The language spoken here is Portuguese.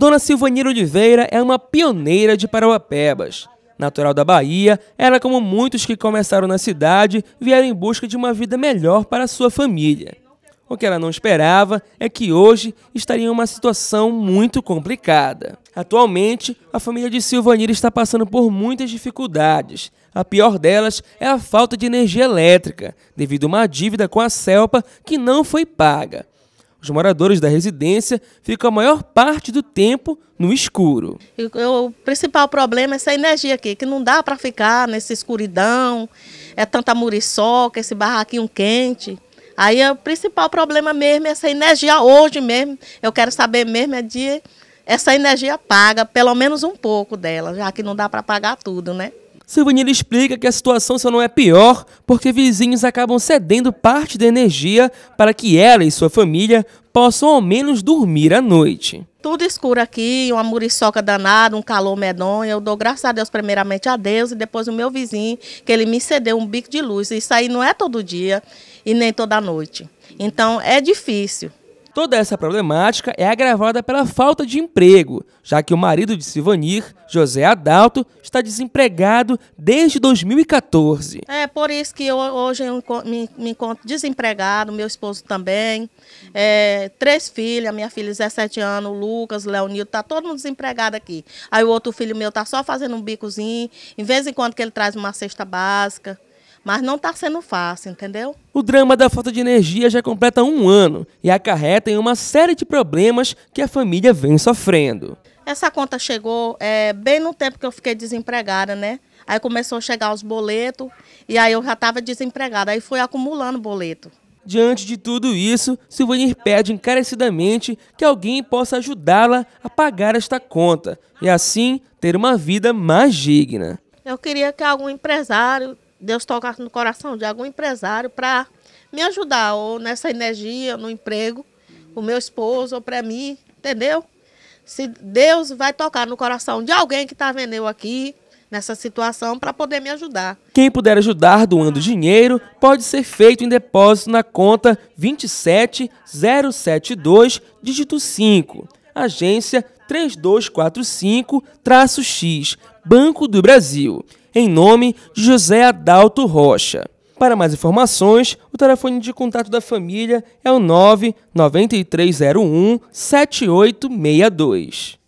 Dona Silvanira Oliveira é uma pioneira de Parauapebas. Natural da Bahia, ela, como muitos que começaram na cidade, vieram em busca de uma vida melhor para sua família. O que ela não esperava é que hoje estaria em uma situação muito complicada. Atualmente, a família de Silvanira está passando por muitas dificuldades. A pior delas é a falta de energia elétrica, devido a uma dívida com a CELPA que não foi paga os moradores da residência ficam a maior parte do tempo no escuro. O principal problema é essa energia aqui, que não dá para ficar nessa escuridão, é tanta muriçoca, esse barraquinho quente. Aí é o principal problema mesmo é essa energia hoje mesmo. Eu quero saber mesmo é de essa energia paga, pelo menos um pouco dela, já que não dá para pagar tudo, né? Silvanilha explica que a situação só não é pior porque vizinhos acabam cedendo parte da energia para que ela e sua família possam ao menos dormir à noite. Tudo escuro aqui, uma muriçoca danada, um calor medonho. Eu dou graças a Deus, primeiramente a Deus e depois o meu vizinho, que ele me cedeu um bico de luz. Isso aí não é todo dia e nem toda noite. Então é difícil. Toda essa problemática é agravada pela falta de emprego, já que o marido de Sivanir, José Adalto, está desempregado desde 2014. É por isso que eu, hoje eu me, me encontro desempregado, meu esposo também. É, três filhas, minha filha 17 anos, Lucas, Leonildo, está todo mundo desempregado aqui. Aí o outro filho meu está só fazendo um bicozinho, em vez em quando que ele traz uma cesta básica. Mas não está sendo fácil, entendeu? O drama da falta de energia já completa um ano e acarreta em uma série de problemas que a família vem sofrendo. Essa conta chegou é, bem no tempo que eu fiquei desempregada, né? Aí começou a chegar os boletos e aí eu já estava desempregada. Aí foi acumulando boleto. Diante de tudo isso, Silvanir pede encarecidamente que alguém possa ajudá-la a pagar esta conta e assim ter uma vida mais digna. Eu queria que algum empresário Deus toca no coração de algum empresário para me ajudar, ou nessa energia, no emprego, o meu esposo, ou para mim, entendeu? Se Deus vai tocar no coração de alguém que está vendendo aqui, nessa situação para poder me ajudar. Quem puder ajudar doando dinheiro pode ser feito em depósito na conta 27072, dígito 5, agência 3245-X, Banco do Brasil em nome de José Adalto Rocha. Para mais informações, o telefone de contato da família é o 99301 7862.